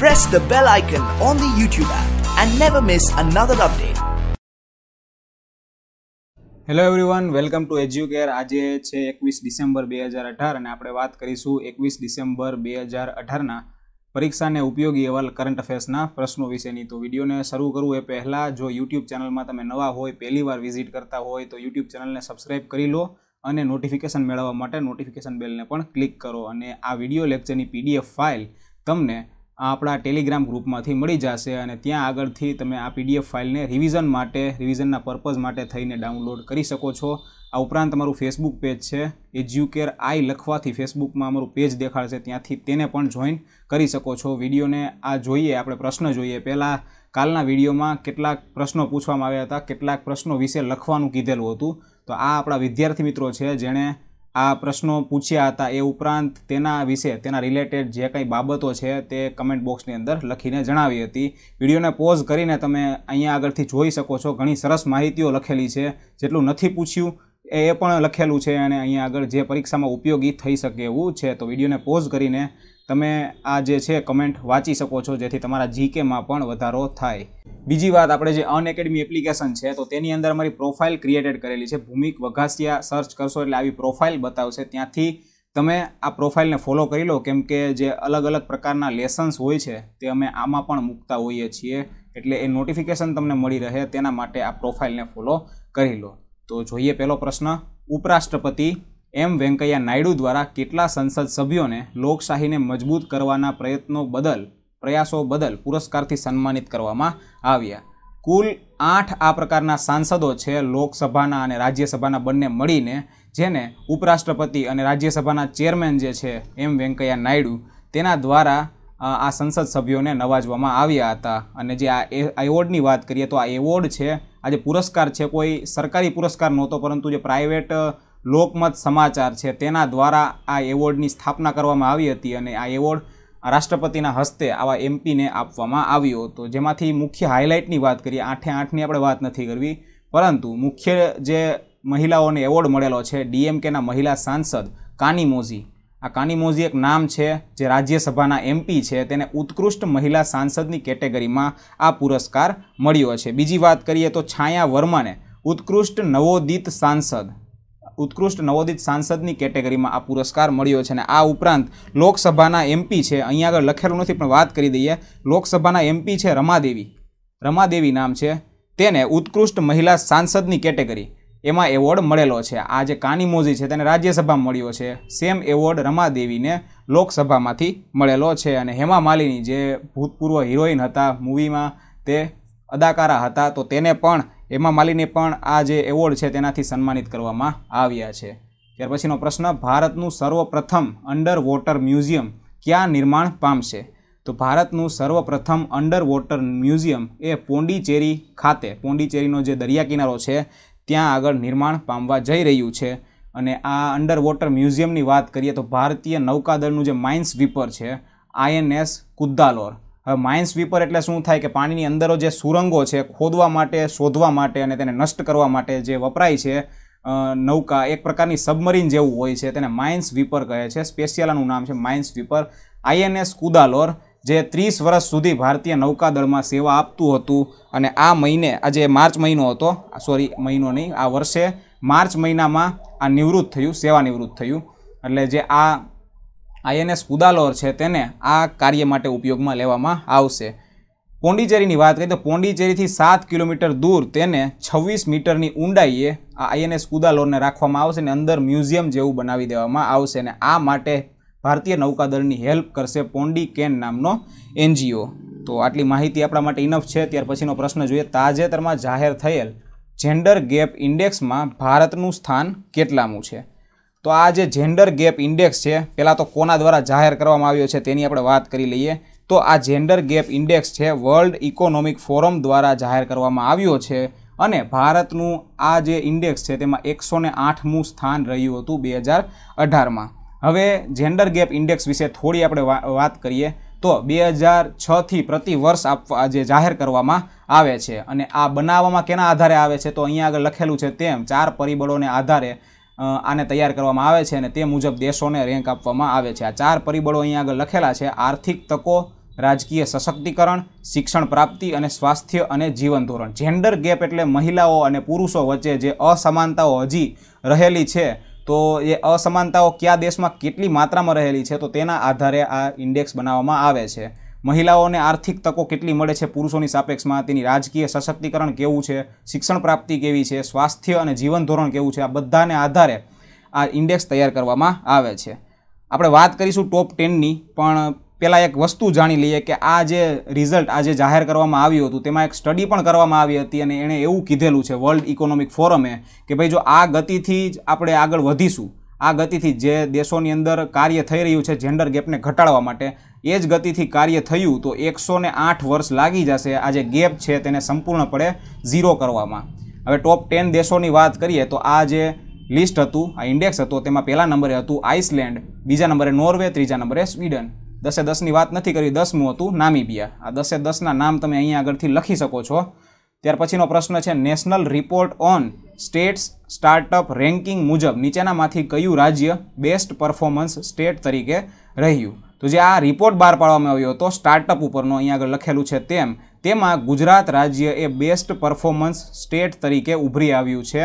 press the bell icon on the YouTube app and never miss another update. Hello everyone welcome to Educare આજે છે એકવીસ December બે હજાર અઢાર અને આપણે વાત કરીશું એકવીસ ડિસેમ્બર બે હજાર અઢારના પરીક્ષાને ઉપયોગી એવા કરંટ અફેર્સના પ્રશ્નો વિશેની તો વિડીયોને શરૂ કરવું એ પહેલાં જો યુટ્યુબ ચેનલમાં તમે નવા હોય પહેલીવાર વિઝિટ કરતા હોય તો યુટ્યુબ ચેનલને સબસ્ક્રાઈબ કરી લો અને નોટિફિકેશન મેળવવા માટે નોટિફિકેશન બેલને પણ ક્લિક કરો અને આ વિડીયો લેક્ચરની પીડીએફ ફાઇલ તમને આપણા ટેલિગ્રામ ગ્રુપમાંથી મળી જશે અને ત્યાં આગળથી તમે આ પીડીએફ ફાઇલને રિવિઝન માટે રિવિઝનના પર્પઝ માટે થઈને ડાઉનલોડ કરી શકો છો આ ઉપરાંત તમારું ફેસબુક પેજ છે એજ્યુકેર આઈ લખવાથી ફેસબુકમાં અમારું પેજ દેખાડશે ત્યાંથી તેને પણ જોઈન કરી શકો છો વિડીયોને આ જોઈએ આપણે પ્રશ્ન જોઈએ પહેલાં કાલના વિડીયોમાં કેટલાક પ્રશ્નો પૂછવામાં આવ્યા હતા કેટલાક પ્રશ્નો વિશે લખવાનું કીધેલું હતું તો આ આપણા વિદ્યાર્થી મિત્રો છે જેણે આ પ્રશ્નો પૂછ્યા હતા એ ઉપરાંત તેના વિશે તેના રિલેટેડ જે કંઈ બાબતો છે તે કમેન્ટ બોક્સની અંદર લખીને જણાવી હતી વિડીયોને પોઝ કરીને તમે અહીંયા આગળથી જોઈ શકો છો ઘણી સરસ માહિતીઓ લખેલી છે જેટલું નથી પૂછ્યું એ પણ લખેલું છે અને અહીંયા આગળ જે પરીક્ષામાં ઉપયોગી થઈ શકે એવું છે તો વિડીયોને પોઝ કરીને તમે આ જે છે કમેન્ટ વાંચી શકો છો જેથી તમારા જીકેમાં પણ વધારો થાય બીજી વાત આપણે જે અનએકેડમી એપ્લિકેશન છે તો તેની અંદર અમારી પ્રોફાઇલ ક્રિએટેડ કરેલી છે ભૂમિક વઘાસિયા સર્ચ કરશો એટલે આવી પ્રોફાઇલ બતાવશે ત્યાંથી તમે આ પ્રોફાઇલને ફોલો કરી લો કેમ કે જે અલગ અલગ પ્રકારના લેસન્સ હોય છે તે અમે આમાં પણ મૂકતા હોઈએ છીએ એટલે એ નોટિફિકેશન તમને મળી રહે તેના માટે આ પ્રોફાઇલને ફોલો કરી લો તો જોઈએ પહેલો પ્રશ્ન ઉપરાષ્ટ્રપતિ એમ વેંકૈયા નાયડુ દ્વારા કેટલા સંસદ સભ્યોને લોકશાહીને મજબૂત કરવાના પ્રયત્નો બદલ પ્રયાસો બદલ પુરસ્કારથી સન્માનિત કરવામાં આવ્યા કુલ આઠ આ પ્રકારના સાંસદો છે લોકસભાના અને રાજ્યસભાના બંને મળીને જેને ઉપરાષ્ટ્રપતિ અને રાજ્યસભાના ચેરમેન જે છે એમ વેંકૈયા નાયડુ તેના દ્વારા આ સંસદ સભ્યોને નવાજવામાં આવ્યા હતા અને જે આ એવોર્ડની વાત કરીએ તો આ એવોર્ડ છે આ જે પુરસ્કાર છે કોઈ સરકારી પુરસ્કાર નહોતો પરંતુ જે પ્રાઇવેટ લોકમત સમાચાર છે તેના દ્વારા આ એવોર્ડની સ્થાપના કરવામાં આવી હતી અને આ એવોર્ડ રાષ્ટ્રપતિના હસ્તે આવા એમપીને આપવામાં આવ્યો હતો જેમાંથી મુખ્ય હાઇલાઇટની વાત કરીએ આઠે આઠની આપણે વાત નથી કરવી પરંતુ મુખ્ય જે મહિલાઓને એવોર્ડ મળેલો છે ડીએમકેના મહિલા સાંસદ કાની આ કાની એક નામ છે જે રાજ્યસભાના એમપી છે તેને ઉત્કૃષ્ટ મહિલા સાંસદની કેટેગરીમાં આ પુરસ્કાર મળ્યો છે બીજી વાત કરીએ તો છાયા વર્માને ઉત્કૃષ્ટ નવોદિત સાંસદ ઉત્કૃષ્ટ નવોદિત સાંસદની કેટેગરીમાં આ પુરસ્કાર મળ્યો છે અને આ ઉપરાંત લોકસભાના એમપી છે અહીંયા આગળ લખેલું નથી પણ વાત કરી દઈએ લોકસભાના એમપી છે રમાદેવી રમાદેવી નામ છે તેને ઉત્કૃષ્ટ મહિલા સાંસદની કેટેગરી એમાં એવોર્ડ મળેલો છે આ જે કાની કાનીમોજી છે તેને રાજ્યસભામાં મળ્યો છે સેમ એવોર્ડ રમાદેવીને લોકસભામાંથી મળેલો છે અને હેમા માલિની જે ભૂતપૂર્વ હિરોઈન હતા મૂવીમાં તે અદાકારા હતા તો તેને પણ એમાં માલીને પણ આ જે એવોર્ડ છે તેનાથી સન્માનિત કરવામાં આવ્યા છે ત્યાર પછીનો પ્રશ્ન ભારતનું સર્વપ્રથમ અંડર વોટર મ્યુઝિયમ ક્યાં નિર્માણ પામશે તો ભારતનું સર્વપ્રથમ અંડર વોટર મ્યુઝિયમ એ પોંડિચેરી ખાતે પોંડિચેરીનો જે દરિયા કિનારો છે ત્યાં આગળ નિર્માણ પામવા જઈ રહ્યું છે અને આ અંડર વોટર મ્યુઝિયમની વાત કરીએ તો ભારતીય નૌકાદળનું જે માઇન્સ વીપર છે આઈએનએસ કુદ્દાલોર હવે માઇન્સ સ્વીપર એટલે શું થાય કે પાણીની અંદરો જે સુરંગો છે ખોદવા માટે શોધવા માટે અને તેને નષ્ટ કરવા માટે જે વપરાય છે નૌકા એક પ્રકારની સબમરીન જેવું હોય છે તેને માઇન્સ સ્વીપર કહે છે સ્પેશિયાલાનું નામ છે માઇન્સ સ્વીપર આઈએનએસ કુદાલોર જે ત્રીસ વર્ષ સુધી ભારતીય નૌકાદળમાં સેવા આપતું હતું અને આ મહિને આજે માર્ચ મહિનો હતો સોરી મહિનો નહીં આ વર્ષે માર્ચ મહિનામાં આ નિવૃત્ત થયું સેવા નિવૃત્ત થયું એટલે જે આ આઈએનએસ કુદાલોર છે તેને આ કાર્ય માટે ઉપયોગમાં લેવામાં આવશે પોંડિચેરીની વાત કરીએ તો પોંડિચેરીથી સાત કિલોમીટર દૂર તેને છવ્વીસ મીટરની ઊંડાઈએ આ આઈએનએસ કુદાલોરને રાખવામાં આવશે અને અંદર મ્યુઝિયમ જેવું બનાવી દેવામાં આવશે અને આ માટે ભારતીય નૌકાદળની હેલ્પ કરશે પોંડી કેન નામનો એનજીઓ તો આટલી માહિતી આપણા માટે ઇનફ છે ત્યાર પછીનો પ્રશ્ન જોઈએ તાજેતરમાં જાહેર થયેલ જેન્ડર ગેપ ઇન્ડેક્સમાં ભારતનું સ્થાન કેટલામું છે તો આ જે જેન્ડર ગેપ ઇન્ડેક્સ છે પહેલાં તો કોના દ્વારા જાહેર કરવામાં આવ્યો છે તેની આપણે વાત કરી લઈએ તો આ જેન્ડર ગેપ ઇન્ડેક્સ છે વર્લ્ડ ઇકોનોમિક ફોરમ દ્વારા જાહેર કરવામાં આવ્યો છે અને ભારતનું આ જે ઇન્ડેક્સ છે તેમાં એકસો ને આઠમું સ્થાન રહ્યું હતું બે હજાર અઢારમાં હવે જેન્ડર ગેપ ઇન્ડેક્સ વિશે થોડી આપણે વાત કરીએ તો બે હજાર છથી પ્રતિ વર્ષ આપવા જે જાહેર કરવામાં આવે છે અને આ બનાવવામાં કેના આધારે આવે છે તો અહીંયા આગળ લખેલું છે તેમ ચાર પરિબળોને આધારે આને તૈયાર કરવામાં આવે છે અને તે મુજબ દેશોને રેન્ક આપવામાં આવે છે આ ચાર પરિબળો અહીંયા આગળ લખેલા છે આર્થિક તકો રાજકીય સશક્તિકરણ શિક્ષણ પ્રાપ્તિ અને સ્વાસ્થ્ય અને જીવન ધોરણ જેન્ડર ગેપ એટલે મહિલાઓ અને પુરુષો વચ્ચે જે અસમાનતાઓ હજી રહેલી છે તો એ અસમાનતાઓ કયા દેશમાં કેટલી માત્રામાં રહેલી છે તો તેના આધારે આ ઇન્ડેક્સ બનાવવામાં આવે છે મહિલાઓને આર્થિક તકો કેટલી મળે છે પુરુષોની સાપેક્ષમાં તેની રાજકીય સશક્તિકરણ કેવું છે શિક્ષણ પ્રાપ્તિ કેવી છે સ્વાસ્થ્ય અને જીવન ધોરણ કેવું છે આ બધાને આધારે આ ઇન્ડેક્સ તૈયાર કરવામાં આવે છે આપણે વાત કરીશું ટોપ ટેનની પણ પહેલાં એક વસ્તુ જાણી લઈએ કે આ જે રિઝલ્ટ આજે જાહેર કરવામાં આવ્યું હતું તેમાં એક સ્ટડી પણ કરવામાં આવી હતી અને એણે એવું કીધેલું છે વર્લ્ડ ઇકોનોમિક ફોરમે કે ભાઈ જો આ ગતિથી જ આપણે આગળ વધીશું આ ગતિથી જે દેશોની અંદર કાર્ય થઈ રહ્યું છે જેન્ડર ગેપને ઘટાડવા માટે એ જ ગતિથી કાર્ય થયું તો એકસો આઠ વર્ષ લાગી જશે આ જે ગેપ છે તેને સંપૂર્ણપણે ઝીરો કરવામાં હવે ટોપ ટેન દેશોની વાત કરીએ તો આ જે લિસ્ટ હતું આ ઇન્ડેક્સ હતો તેમાં પહેલા નંબરે હતું આઇસલેન્ડ બીજા નંબરે નોર્વે ત્રીજા નંબરે સ્વીડન દસે દસની વાત નથી કરી દસમું હતું નામીબિયા આ દસે દસના નામ તમે અહીંયા આગળથી લખી શકો છો ત્યાર પછીનો પ્રશ્ન છે national report on states startup ranking મુજબ નીચેનામાંથી કયું રાજ્ય બેસ્ટ પરફોર્મન્સ સ્ટેટ તરીકે રહ્યું તો જે આ રિપોર્ટ બહાર પાડવામાં આવ્યો હતો સ્ટાર્ટઅપ ઉપરનો અહીંયા આગળ લખેલું છે તેમ તેમાં ગુજરાત રાજ્ય એ બેસ્ટ પરફોર્મન્સ સ્ટેટ તરીકે ઉભરી આવ્યું છે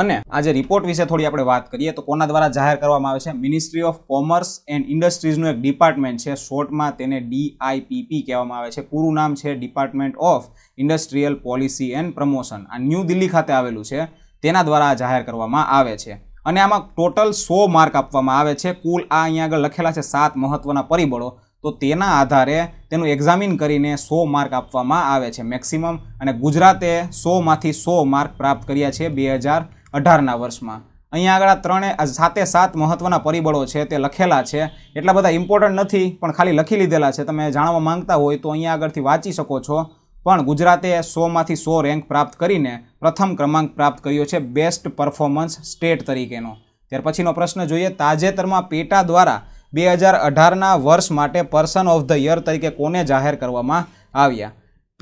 અને આજે રિપોર્ટ વિશે થોડી આપણે વાત કરીએ તો કોના દ્વારા જાહેર કરવામાં આવે છે મિનિસ્ટ્રી ઓફ કોમર્સ એન્ડ ઇન્ડસ્ટ્રીઝનું એક ડિપાર્ટમેન્ટ છે શોર્ટમાં તેને ડીઆઈપીપી કહેવામાં આવે છે પૂરું નામ છે department of industrial policy and promotion આ ન્યૂ દિલ્હી ખાતે આવેલું છે તેના દ્વારા આ જાહેર કરવામાં આવે છે અને આમાં ટોટલ સો માર્ક આપવામાં આવે છે કુલ આ અહીંયા આગળ લખેલા છે સાત મહત્ત્વના પરિબળો તો તેના આધારે તેનું એક્ઝામિન કરીને સો માર્ક આપવામાં આવે છે મેક્સિમમ અને ગુજરાતે સોમાંથી સો માર્ક પ્રાપ્ત કર્યા છે બે હજાર અઢારના વર્ષમાં અહીંયા આગળ આ ત્રણે સાતે સાત મહત્ત્વના પરિબળો છે તે લખેલા છે એટલા બધા ઇમ્પોર્ટન્ટ નથી પણ ખાલી લખી લીધેલા છે તમે જાણવા માંગતા હોય તો અહીંયા આગળથી વાંચી શકો છો પણ ગુજરાતે સોમાંથી સો રેન્ક પ્રાપ્ત કરીને પ્રથમ ક્રમાંક પ્રાપ્ત કર્યો છે બેસ્ટ પરફોર્મન્સ સ્ટેટ તરીકેનો ત્યાર પછીનો પ્રશ્ન જોઈએ તાજેતરમાં પેટા દ્વારા બે હજાર અઢારના વર્ષ માટે પર્સન ઓફ ધ યર તરીકે કોને જાહેર કરવામાં આવ્યા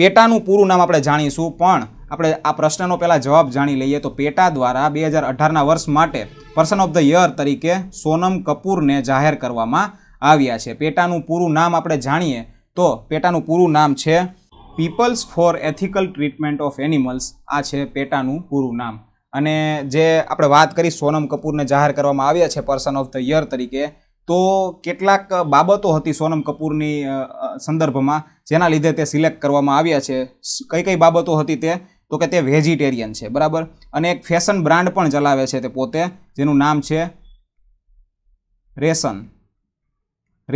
પેટાનું પૂરું નામ આપણે જાણીશું પણ આપણે આ પ્રશ્નનો પહેલાં જવાબ જાણી લઈએ તો પેટા દ્વારા બે હજાર અઢારના વર્ષ માટે પર્સન ઓફ ધ યર તરીકે સોનમ કપૂરને જાહેર કરવામાં આવ્યા છે પેટાનું પૂરું નામ આપણે જાણીએ તો પેટાનું પૂરું નામ છે people's for ethical treatment of animals આ છે પેટાનું પૂરું નામ અને જે આપણે વાત કરી સોનમ કપૂરને જાહેર કરવામાં આવ્યા છે પર્સન ઓફ ધ યર તરીકે તો કેટલાક બાબતો હતી સોનમ કપૂરની સંદર્ભમાં જેના લીધે તે સિલેક્ટ કરવામાં આવ્યા છે કઈ કઈ બાબતો હતી તે તો કે તે વેજીટેરિયન છે બરાબર અને એક ફેશન બ્રાન્ડ પણ ચલાવે છે તે પોતે જેનું નામ છે રેશન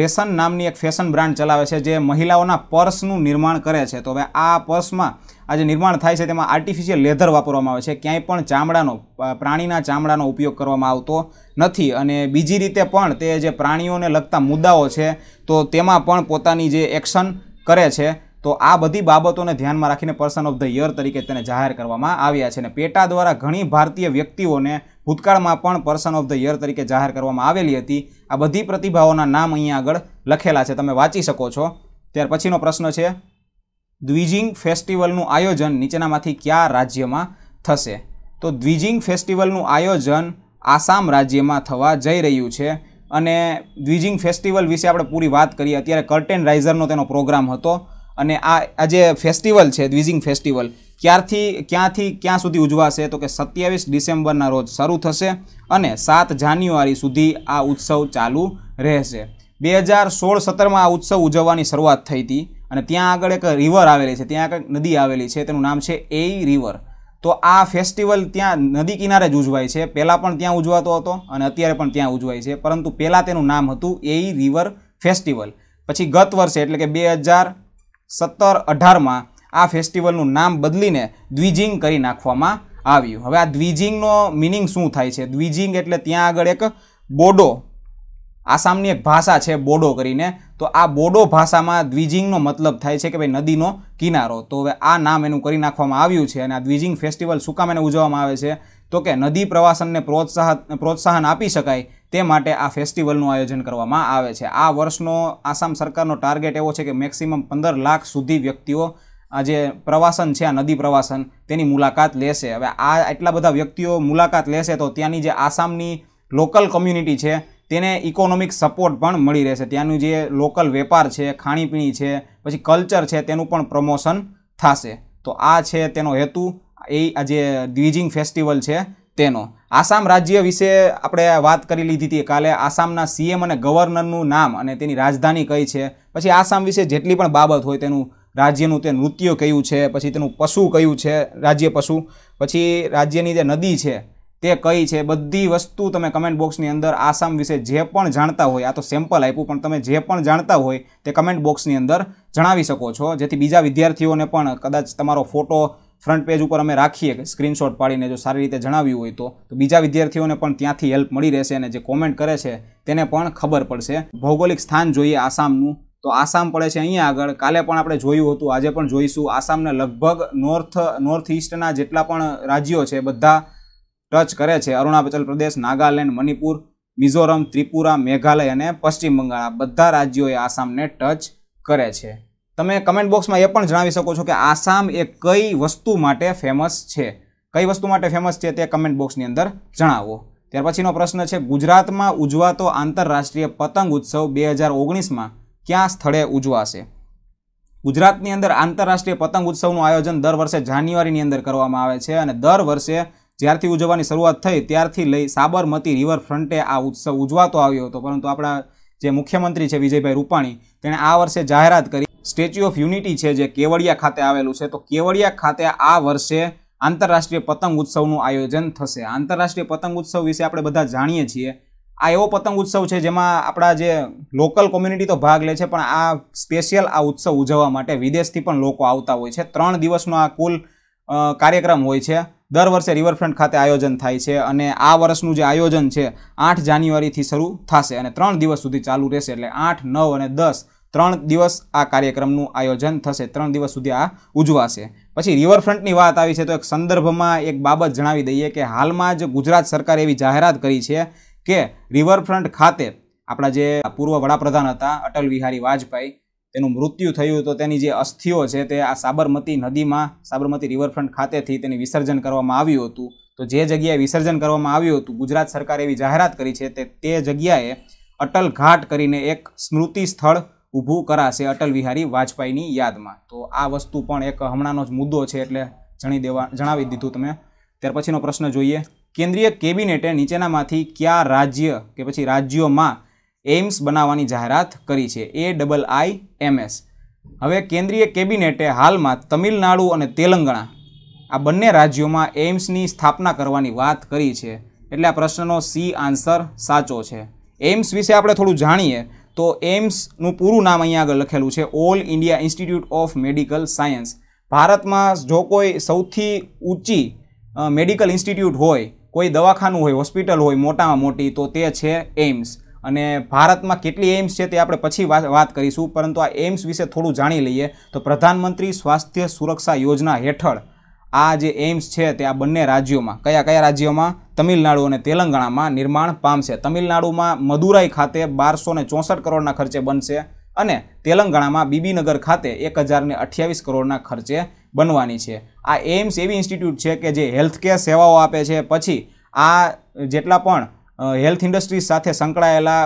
રેશન નામની એક ફેશન બ્રાન્ડ ચલાવે છે જે મહિલાઓના પર્સનું નિર્માણ કરે છે તો હવે આ પર્સમાં આ જે નિર્માણ થાય છે તેમાં આર્ટિફિશિયલ લેધર વાપરવામાં આવે છે ક્યાંય પણ ચામડાનો પ્રાણીના ચામડાનો ઉપયોગ કરવામાં આવતો નથી અને બીજી રીતે પણ તે જે પ્રાણીઓને લગતા મુદ્દાઓ છે તો તેમાં પણ પોતાની જે એક્શન કરે છે તો આ બધી બાબતોને ધ્યાનમાં રાખીને પર્સન ઓફ ધ યર તરીકે તેને જાહેર કરવામાં આવ્યા છે અને પેટા દ્વારા ઘણી ભારતીય વ્યક્તિઓને ભૂતકાળમાં પણ પર્સન ઓફ ધ યર તરીકે જાહેર કરવામાં આવેલી હતી આ બધી પ્રતિભાઓના નામ અહીંયા આગળ લખેલા છે તમે વાંચી શકો છો ત્યાર પછીનો પ્રશ્ન છે દ્વિજિંગ ફેસ્ટિવલનું આયોજન નીચેનામાંથી કયા રાજ્યમાં થશે તો દ્વિજિંગ ફેસ્ટિવલનું આયોજન આસામ રાજ્યમાં થવા જઈ રહ્યું છે અને દ્વિજિંગ ફેસ્ટિવલ વિશે આપણે પૂરી વાત કરીએ અત્યારે કર્ટેન રાઇઝરનો તેનો પ્રોગ્રામ હતો અને આ આ જે ફેસ્ટિવલ છે દ્વિઝિંગ ફેસ્ટિવલ ક્યારથી ક્યાંથી ક્યાં સુધી ઉજવાશે તો કે સત્યાવીસ ડિસેમ્બરના રોજ શરૂ થશે અને સાત જાન્યુઆરી સુધી આ ઉત્સવ ચાલુ રહેશે બે હજાર સોળ સત્તરમાં આ ઉત્સવ ઉજવવાની શરૂઆત થઈ હતી અને ત્યાં આગળ એક રિવર આવેલી છે ત્યાં આગળ નદી આવેલી છે તેનું નામ છે એઈ રિવર તો આ ફેસ્ટિવલ ત્યાં નદી કિનારે જ ઉજવાય છે પહેલાં પણ ત્યાં ઉજવાતો હતો અને અત્યારે પણ ત્યાં ઉજવાય છે પરંતુ પહેલાં તેનું નામ હતું એઈ રિવર ફેસ્ટિવલ પછી ગત વર્ષે એટલે કે બે હજાર સત્તર અઢારમાં આ ફેસ્ટિવલનું નામ બદલીને દ્વિજિંગ કરી નાખવામાં આવ્યું હવે આ દ્વિજિંગનો મિનિંગ શું થાય છે દ્વિજિંગ એટલે ત્યાં આગળ એક બોડો આસામની એક ભાષા છે બોડો કરીને તો આ બોડો ભાષામાં દ્વિજિંગનો મતલબ થાય છે કે ભાઈ નદીનો કિનારો તો હવે આ નામ એનું કરી નાખવામાં આવ્યું છે અને આ દ્વિજિંગ ફેસ્ટિવલ શું કામ એને ઉજવવામાં આવે છે તો કે નદી પ્રવાસનને પ્રોત્સાહન પ્રોત્સાહન આપી શકાય તે માટે આ ફેસ્ટિવલનું આયોજન કરવામાં આવે છે આ વર્ષનો આસામ સરકારનો ટાર્ગેટ એવો છે કે મેક્સિમમ પંદર લાખ સુધી વ્યક્તિઓ આ જે પ્રવાસન છે આ નદી પ્રવાસન તેની મુલાકાત લેશે હવે આ એટલા બધા વ્યક્તિઓ મુલાકાત લેશે તો ત્યાંની જે આસામની લોકલ કમ્યુનિટી છે તેને ઇકોનોમિક સપોર્ટ પણ મળી રહેશે ત્યાંનું જે લોકલ વેપાર છે ખાણીપીણી છે પછી કલ્ચર છે તેનું પણ પ્રમોશન થશે તો આ છે તેનો હેતુ એ આ જે દ્વિજિંગ ફેસ્ટિવલ છે તેનો આસામ રાજ્ય વિશે આપણે વાત કરી લીધી હતી કાલે આસામના સીએમ અને ગવર્નરનું નામ અને તેની રાજધાની કઈ છે પછી આસામ વિશે જેટલી પણ બાબત હોય તેનું રાજ્યનું તે નૃત્ય કયું છે પછી તેનું પશુ કયું છે રાજ્ય પશુ પછી રાજ્યની જે નદી છે તે કઈ છે બધી વસ્તુ તમે કમેન્ટ બોક્સની અંદર આસામ વિશે જે પણ જાણતા હોય આ તો સેમ્પલ આપ્યું પણ તમે જે પણ જાણતા હોય તે કમેન્ટ બોક્સની અંદર જણાવી શકો છો જેથી બીજા વિદ્યાર્થીઓને પણ કદાચ તમારો ફોટો ફ્રન્ટ પેજ ઉપર અમે રાખીએ કે સ્ક્રીનશોટ પાડીને જો સારી રીતે જણાવ્યું હોય તો બીજા વિદ્યાર્થીઓને પણ ત્યાંથી હેલ્પ મળી રહેશે અને જે કોમેન્ટ કરે છે તેને પણ ખબર પડશે ભૌગોલિક સ્થાન જોઈએ આસામનું તો આસામ પડે છે અહીંયા આગળ કાલે પણ આપણે જોયું હતું આજે પણ જોઈશું આસામને લગભગ નોર્થ નોર્થ ઇસ્ટના જેટલા પણ રાજ્યો છે બધા ટચ કરે છે અરુણાચલ પ્રદેશ નાગાલેન્ડ મણિપુર મિઝોરમ ત્રિપુરા મેઘાલય અને પશ્ચિમ બંગાળ બધા રાજ્યોએ આસામને ટચ કરે છે તમે કમેન્ટ બોક્સમાં એ પણ જણાવી શકો છો કે આસામ એ કઈ વસ્તુ માટે ફેમસ છે કઈ વસ્તુ માટે ફેમસ છે તે કમેન્ટ બોક્સની અંદર જણાવો ત્યાર પછીનો પ્રશ્ન છે ગુજરાતમાં ઉજવાતો આંતરરાષ્ટ્રીય પતંગ ઉત્સવ બે હજાર ઓગણીસમાં ક્યાં સ્થળે ઉજવાશે ગુજરાતની અંદર આંતરરાષ્ટ્રીય પતંગ ઉત્સવનું આયોજન દર વર્ષે જાન્યુઆરીની અંદર કરવામાં આવે છે અને દર વર્ષે જ્યારથી ઉજવવાની શરૂઆત થઈ ત્યારથી લઈ સાબરમતી રિવરફ્રન્ટે આ ઉત્સવ ઉજવાતો આવ્યો હતો પરંતુ આપણા જે મુખ્યમંત્રી છે વિજયભાઈ રૂપાણી તેણે આ વર્ષે જાહેરાત કરી સ્ટેચ્યુ ઓફ યુનિટી છે જે કેવડિયા ખાતે આવેલું છે તો કેવડિયા ખાતે આ વર્ષે આંતરરાષ્ટ્રીય પતંગ ઉત્સવનું આયોજન થશે આંતરરાષ્ટ્રીય પતંગ ઉત્સવ વિશે આપણે બધા જાણીએ છીએ આ એવો પતંગ ઉત્સવ છે જેમાં આપણા જે લોકલ કોમ્યુનિટી તો ભાગ લે છે પણ આ સ્પેશિયલ આ ઉત્સવ ઉજવવા માટે વિદેશથી પણ લોકો આવતા હોય છે ત્રણ દિવસનો આ કુલ કાર્યક્રમ હોય છે દર વર્ષે રિવરફ્રન્ટ ખાતે આયોજન થાય છે અને આ વર્ષનું જે આયોજન છે આઠ જાન્યુઆરીથી શરૂ થશે અને ત્રણ દિવસ સુધી ચાલુ રહેશે એટલે આઠ નવ અને દસ ત્રણ દિવસ આ કાર્યક્રમનું આયોજન થશે ત્રણ દિવસ સુધી આ ઉજવાશે પછી રિવરફ્રન્ટની વાત આવી છે તો એક સંદર્ભમાં એક બાબત જણાવી દઈએ કે હાલમાં જ ગુજરાત સરકારે એવી જાહેરાત કરી છે કે રિવરફ્રન્ટ ખાતે આપણા જે પૂર્વ વડાપ્રધાન હતા અટલ બિહારી વાજપેયી તેનું મૃત્યુ થયું તો તેની જે અસ્થિઓ છે તે આ સાબરમતી નદીમાં સાબરમતી રિવરફ્રન્ટ ખાતેથી તેને વિસર્જન કરવામાં આવ્યું હતું તો જે જગ્યાએ વિસર્જન કરવામાં આવ્યું હતું ગુજરાત સરકારે એવી જાહેરાત કરી છે તે તે જગ્યાએ અટલ ઘાટ કરીને એક સ્મૃતિ સ્થળ ઊભું કરાશે અટલ બિહારી વાજપેયીની યાદમાં તો આ વસ્તુ પણ એક હમણાંનો જ મુદ્દો છે એટલે જણી દેવા જણાવી દીધું તમે ત્યાર પછીનો પ્રશ્ન જોઈએ કેન્દ્રીય કેબિનેટે નીચેનામાંથી કયા રાજ્ય કે પછી રાજ્યોમાં એઇમ્સ બનાવવાની જાહેરાત કરી છે એ ડબલ આઈ એમએસ હવે કેન્દ્રીય કેબિનેટે હાલમાં તમિલનાડુ અને તેલંગણા આ બંને રાજ્યોમાં એઇમ્સની સ્થાપના કરવાની વાત કરી છે એટલે આ પ્રશ્નનો સી આન્સર સાચો છે એઇમ્સ વિશે આપણે થોડું જાણીએ તો એમ્સનું પૂરું નામ અહીંયા આગળ લખેલું છે all India institute of medical science ભારતમાં જો કોઈ સૌથી ઊંચી મેડિકલ ઇન્સ્ટિટ્યૂટ હોય કોઈ દવાખાનું હોય હોસ્પિટલ હોય મોટામાં મોટી તો તે છે એમ્સ અને ભારતમાં કેટલી એમ્સ છે તે આપણે પછી વાત કરીશું પરંતુ આ એમ્સ વિશે થોડું જાણી લઈએ તો પ્રધાનમંત્રી સ્વાસ્થ્ય સુરક્ષા યોજના હેઠળ આ જે એઇમ્સ છે તે આ બંને રાજ્યોમાં કયા કયા રાજ્યોમાં તમિલનાડુ અને તેલંગાણામાં નિર્માણ પામશે તમિલનાડુમાં મદુરાઈ ખાતે બારસો ને કરોડના ખર્ચે બનશે અને તેલંગાણામાં બીબીનગર ખાતે એક હજારને અઠ્યાવીસ કરોડના ખર્ચે બનવાની છે આ એઇમ્સ એવી ઇન્સ્ટિટ્યૂટ છે કે જે હેલ્થકેર સેવાઓ આપે છે પછી આ જેટલા પણ હેલ્થ ઇન્ડસ્ટ્રીઝ સાથે સંકળાયેલા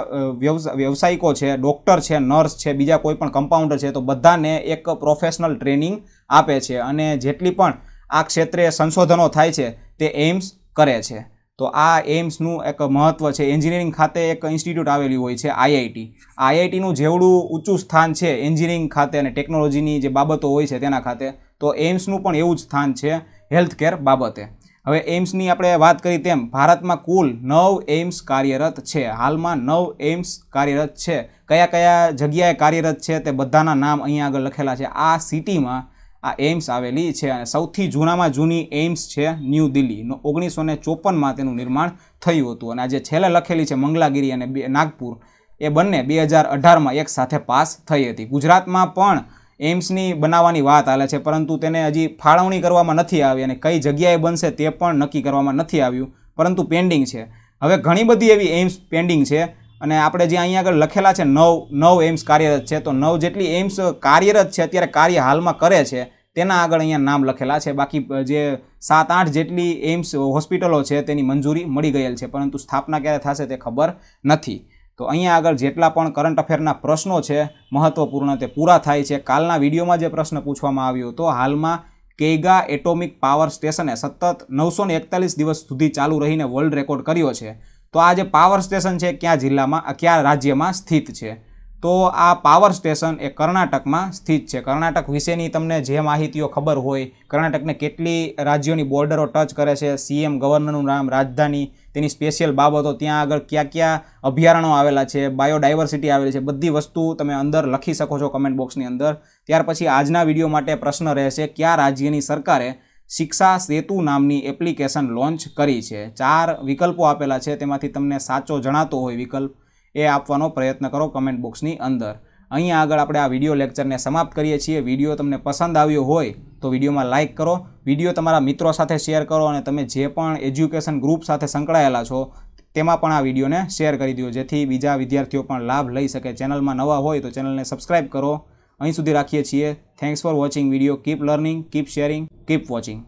વ્યવસાયિકો છે ડૉક્ટર છે નર્સ છે બીજા કોઈ પણ કમ્પાઉન્ડર છે તો બધાને એક પ્રોફેશનલ ટ્રેનિંગ આપે છે અને જેટલી પણ આ ક્ષેત્રે સંશોધનો થાય છે તે એઇમ્સ કરે છે તો આ એમ્સનું એક મહત્ત્વ છે એન્જિનિયરિંગ ખાતે એક ઇન્સ્ટિટ્યૂટ આવેલી હોય છે આઈઆઈટી આઈઆઈટીનું જેવડું ઊંચું સ્થાન છે એન્જિનિયરિંગ ખાતે અને ટેકનોલોજીની જે બાબતો હોય છે તેના ખાતે તો એમ્સનું પણ એવું જ સ્થાન છે હેલ્થકેર બાબતે હવે એમ્સની આપણે વાત કરી તેમ ભારતમાં કુલ નવ એમ્સ કાર્યરત છે હાલમાં નવ એમ્સ કાર્યરત છે કયા કયા જગ્યાએ કાર્યરત છે તે બધાના નામ અહીંયા આગળ લખેલા છે આ સિટીમાં આ એમ્સ આવેલી છે અને સૌથી જૂનામાં જૂની એમ્સ છે ન્યૂ દિલ્હી ઓગણીસો ને ચોપનમાં તેનું નિર્માણ થયું હતું અને આ જે છેલ્લે લખેલી છે મંગલાગીરી અને નાગપુર એ બંને બે હજાર અઢારમાં એક સાથે પાસ થઈ હતી ગુજરાતમાં પણ એમ્સની બનાવવાની વાત હાલે છે પરંતુ તેને હજી ફાળવણી કરવામાં નથી આવી અને કઈ જગ્યાએ બનશે તે પણ નક્કી કરવામાં નથી આવ્યું પરંતુ પેન્ડિંગ છે હવે ઘણી બધી એવી એમ્સ પેન્ડિંગ છે અને આપણે જે અહીંયા આગળ લખેલા છે નવ નવ એમ્સ કાર્યરત છે તો નવ જેટલી એમ્સ કાર્યરત છે અત્યારે કાર્ય હાલમાં કરે છે તેના આગળ અહીંયા નામ લખેલા છે બાકી જે સાત આઠ જેટલી એમ્સ હોસ્પિટલો છે તેની મંજૂરી મળી ગયેલ છે પરંતુ સ્થાપના ક્યારે થશે તે ખબર નથી તો અહીંયા આગળ જેટલા પણ કરંટ અફેરના પ્રશ્નો છે મહત્વપૂર્ણ તે પૂરા થાય છે કાલના વિડીયોમાં જે પ્રશ્ન પૂછવામાં આવ્યો હતો હાલમાં કેગા એટોમિક પાવર સ્ટેશને સતત નવસો એકતાલીસ દિવસ સુધી ચાલુ રહીને વર્લ્ડ રેકોર્ડ કર્યો છે તો આ જે પાવર સ્ટેશન છે કયા જિલ્લામાં કયા રાજ્યમાં સ્થિત છે તો આ પાવર સ્ટેશન એ કર્ણાટકમાં સ્થિત છે કર્ણાટક વિશેની તમને જે માહિતીઓ ખબર હોય કર્ણાટકને કેટલી રાજ્યોની બોર્ડરો ટચ કરે છે સીએમ ગવર્નરનું નામ રાજધાની તેની સ્પેશિયલ બાબતો ત્યાં આગળ ક્યાં ક્યાં અભયારણો આવેલા છે બાયોડાયવર્સિટી આવેલી છે બધી વસ્તુ તમે અંદર લખી શકો છો કમેન્ટ બોક્સની અંદર ત્યાર પછી આજના વિડીયો માટે પ્રશ્ન રહેશે કયા રાજ્યની સરકારે શિક્ષા સેતુ નામની એપ્લિકેશન લોન્ચ કરી છે ચાર વિકલ્પો આપેલા છે તેમાંથી તમને સાચો જણાતો હોય વિકલ્પ એ આપવાનો પ્રયત્ન કરો કમેન્ટ બોક્સની અંદર અહીંયા આગળ આપણે આ વિડીયો લેક્ચરને સમાપ્ત કરીએ છીએ વિડીયો તમને પસંદ આવ્યો હોય તો વિડીયોમાં લાઇક કરો વિડીયો તમારા મિત્રો સાથે શેર કરો અને તમે જે પણ એજ્યુકેશન ગ્રુપ સાથે સંકળાયેલા છો તેમાં પણ આ વિડીયોને શેર કરી દો જેથી બીજા વિદ્યાર્થીઓ પણ લાભ લઈ શકે ચેનલમાં નવા હોય તો ચેનલને સબસ્ક્રાઈબ કરો અહીં સુધી રાખીએ છીએ thanks for watching video keep learning keep sharing keep watching